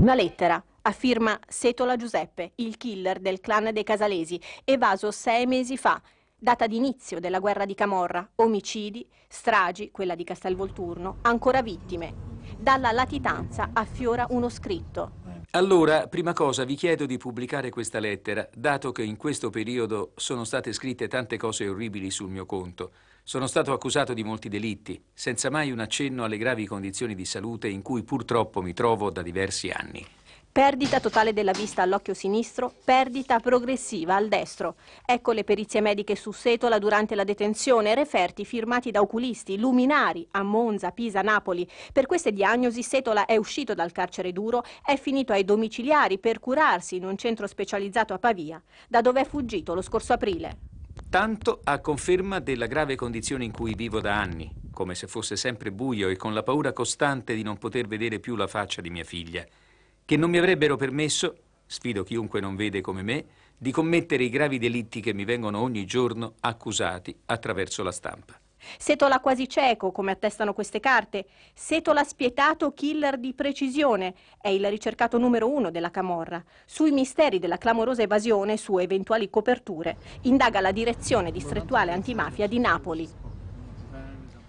Una lettera a firma Setola Giuseppe, il killer del clan dei Casalesi, evaso sei mesi fa, data d'inizio della guerra di Camorra, omicidi, stragi, quella di Castelvolturno, ancora vittime. Dalla latitanza affiora uno scritto, allora, prima cosa vi chiedo di pubblicare questa lettera, dato che in questo periodo sono state scritte tante cose orribili sul mio conto. Sono stato accusato di molti delitti, senza mai un accenno alle gravi condizioni di salute in cui purtroppo mi trovo da diversi anni. Perdita totale della vista all'occhio sinistro, perdita progressiva al destro. Ecco le perizie mediche su Setola durante la detenzione, referti firmati da oculisti, luminari a Monza, Pisa, Napoli. Per queste diagnosi Setola è uscito dal carcere duro, è finito ai domiciliari per curarsi in un centro specializzato a Pavia, da dove è fuggito lo scorso aprile. Tanto a conferma della grave condizione in cui vivo da anni, come se fosse sempre buio e con la paura costante di non poter vedere più la faccia di mia figlia che non mi avrebbero permesso, sfido chiunque non vede come me, di commettere i gravi delitti che mi vengono ogni giorno accusati attraverso la stampa. Setola quasi cieco, come attestano queste carte. Setola spietato killer di precisione. È il ricercato numero uno della Camorra. Sui misteri della clamorosa evasione su eventuali coperture indaga la direzione distrettuale antimafia di Napoli.